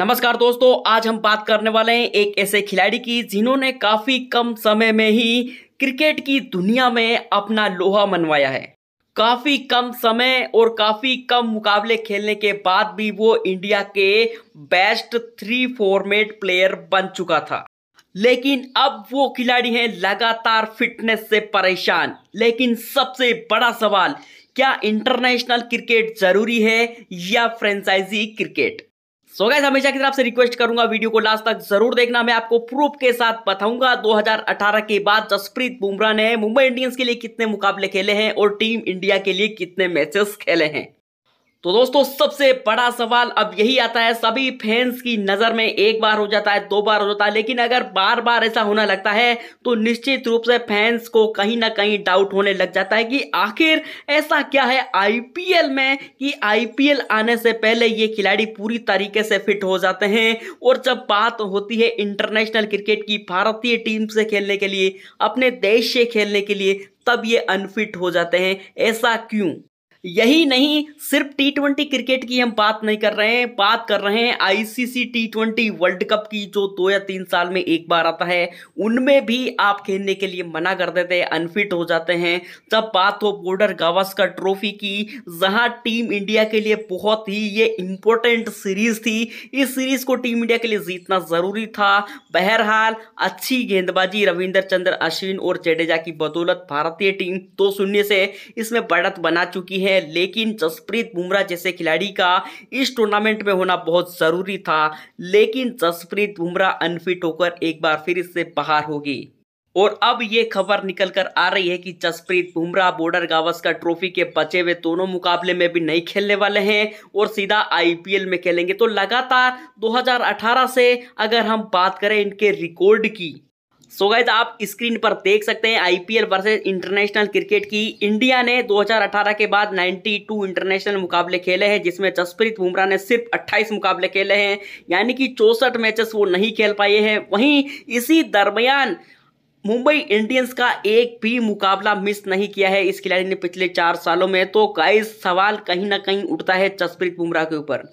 नमस्कार दोस्तों आज हम बात करने वाले हैं एक ऐसे खिलाड़ी की जिन्होंने काफी कम समय में ही क्रिकेट की दुनिया में अपना लोहा मनवाया है काफी कम समय और काफी कम मुकाबले खेलने के बाद भी वो इंडिया के बेस्ट थ्री फॉर्मेट प्लेयर बन चुका था लेकिन अब वो खिलाड़ी हैं लगातार फिटनेस से परेशान लेकिन सबसे बड़ा सवाल क्या इंटरनेशनल क्रिकेट जरूरी है या फ्रेंचाइजी क्रिकेट सो गैस हमेशा की तरफ से रिक्वेस्ट करूंगा वीडियो को लास्ट तक जरूर देखना मैं आपको प्रूफ के साथ बताऊंगा 2018 के बाद जसप्रीत बुमराह ने मुंबई इंडियंस के लिए कितने मुकाबले खेले हैं और टीम इंडिया के लिए कितने मैचेस खेले हैं तो दोस्तों सबसे बड़ा सवाल अब यही आता है सभी फैंस की नज़र में एक बार हो जाता है दो बार हो जाता है लेकिन अगर बार बार ऐसा होने लगता है तो निश्चित रूप से फैंस को कहीं ना कहीं डाउट होने लग जाता है कि आखिर ऐसा क्या है आईपीएल में कि आईपीएल आने से पहले ये खिलाड़ी पूरी तरीके से फिट हो जाते हैं और जब बात होती है इंटरनेशनल क्रिकेट की भारतीय टीम से खेलने के लिए अपने देश से खेलने के लिए तब ये अनफिट हो जाते हैं ऐसा क्यों यही नहीं सिर्फ टी ट्वेंटी क्रिकेट की हम बात नहीं कर रहे हैं बात कर रहे हैं ICC T twenty world cup की जो दो या तीन साल में एक बार आता है उनमें भी आप खेलने के लिए मना कर देते हैं अनफिट हो जाते हैं जब बात हो बॉर्डर गावस्कर ट्रॉफी की जहां टीम इंडिया के लिए बहुत ही ये इंपॉर्टेंट सीरीज थी इस सीरीज को टीम इंडिया के लिए जीतना जरूरी था बहरहाल अच्छी गेंदबाजी रविंद्र चंद्र अश्विन और जडेजा की बदौलत भारतीय टीम दो शून्य से इसमें बढ़त बना चुकी है है लेकिन जसप्रीत बुमराह जैसे खिलाड़ी का इस टूर्नामेंट में होना बहुत ज़रूरी था लेकिन जसप्रीत बुमराह अनफिट होकर एक बार फिर इससे बाहर होगी और अब ये खबर निकल कर आ रही है कि जसप्रीत बुमराह बॉर्डर गावस्कर ट्रॉफी के बचे हुए दोनों मुकाबले में भी नहीं खेलने वाले हैं और सीधा आईपीएल में खेलेंगे तो लगातार 2018 से अगर हम बात करें इनके रिकॉर्ड की सो so गाइज आप स्क्रीन पर देख सकते हैं आईपीएल वर्सेस इंटरनेशनल क्रिकेट की इंडिया ने 2018 के बाद 92 इंटरनेशनल मुकाबले खेले हैं जिसमें जसप्रीत बुमराह ने सिर्फ 28 मुकाबले खेले हैं यानी कि चौसठ मैचेस वो नहीं खेल पाए हैं वहीं इसी दरमियान मुंबई इंडियंस का एक भी मुकाबला मिस नहीं किया है इस खिलाड़ी ने पिछले चार सालों में तो गाइज सवाल कहीं ना कहीं उठता है जसप्रीत बुमराह के ऊपर